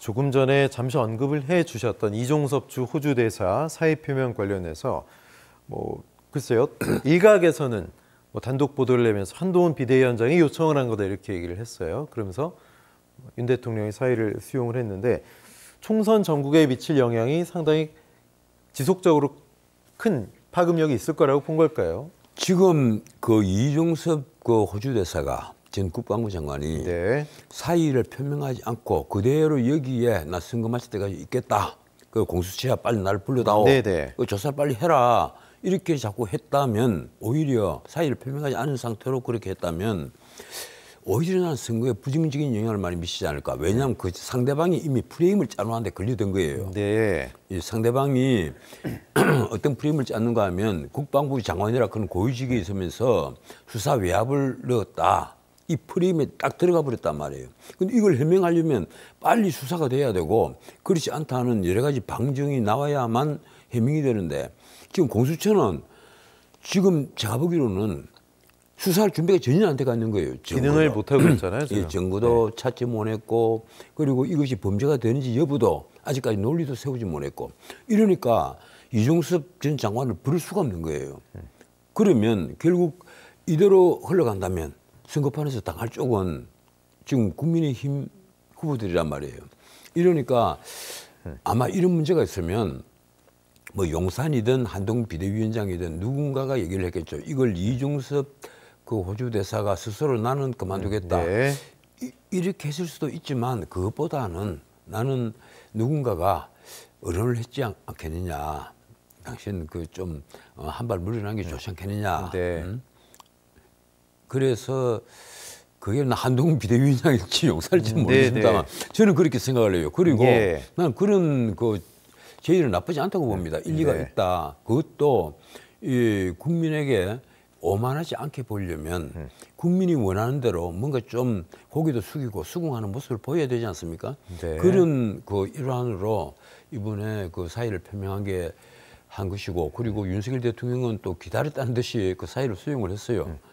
조금 전에 잠시 언급을 해 주셨던 이종섭 주 호주 대사 사의 표명 관련해서 뭐 글쎄요 일각에서는 뭐 단독 보도를 내면서 한동훈 비대위원장이 요청을 한 거다 이렇게 얘기를 했어요. 그러면서 윤 대통령이 사의를 수용을 했는데 총선 전국에 미칠 영향이 상당히 지속적으로 큰 파급력이 있을 거라고 본 걸까요? 지금 그 이종섭 그 호주 대사가 전 국방부 장관이 네. 사의를 표명하지 않고 그대로 여기에 나 선거 마칠 때까지 있겠다. 그 공수처야 빨리 나를 불러다오. 네네. 네. 그 조사 를 빨리 해라. 이렇게 자꾸 했다면 오히려 사의를 표명하지 않은 상태로 그렇게 했다면 오히려 난 선거에 부정적인 영향을 많이 미치지 않을까. 왜냐하면 그 상대방이 이미 프레임을 짜놓았는데 걸리던 거예요. 네. 이 상대방이 어떤 프레임을 짰는가 하면 국방부 장관이라 그런 고위직에 있으면서 수사 외압을 넣었다. 이 프레임에 딱 들어가 버렸단 말이에요. 근데 이걸 해명하려면 빨리 수사가 돼야 되고 그렇지 않다는 여러 가지 방정이 나와야만 해명이 되는데 지금 공수처는 지금 제가 보기로는 수사할 준비가 전혀 안 돼가 있는 거예요. 정부 기능을 못하고 있잖아요. 예, 정부도 네. 찾지 못했고 그리고 이것이 범죄가 되는지 여부도 아직까지 논리도 세우지 못했고 이러니까 이종섭 전 장관을 부를 수가 없는 거예요. 네. 그러면 결국 이대로 흘러간다면 선거판에서 당할 쪽은 지금 국민의힘 후보들이란 말이에요. 이러니까 아마 이런 문제가 있으면 뭐 용산이든 한동 비대위원장이든 누군가가 얘기를 했겠죠. 이걸 이종섭 그 호주 대사가 스스로 나는 그만두겠다. 네. 이, 이렇게 했을 수도 있지만 그것보다는 나는 누군가가 의논을 했지 않, 겠느냐 당신 그 좀 한발 어, 물러난 게 좋지 않겠느냐. 네. 음? 그래서 그게 한동훈 비대위원장일지 용사일지 음, 네, 모르겠습니다만 네. 저는 그렇게 생각을 해요. 그리고 예. 난 그런 그제의를 나쁘지 않다고 네. 봅니다. 일리가 네. 있다. 그것도 이 국민에게 오만하지 않게 보려면 음. 국민이 원하는 대로 뭔가 좀 고기도 숙이고 수긍하는 모습을 보여야 되지 않습니까? 네. 그런 그 일환으로 이번에 그 사의를 표명한 게 한 것이고 그리고 윤석열 대통령은 또 기다렸다는 듯이 그 사의를 수용을 했어요. 음.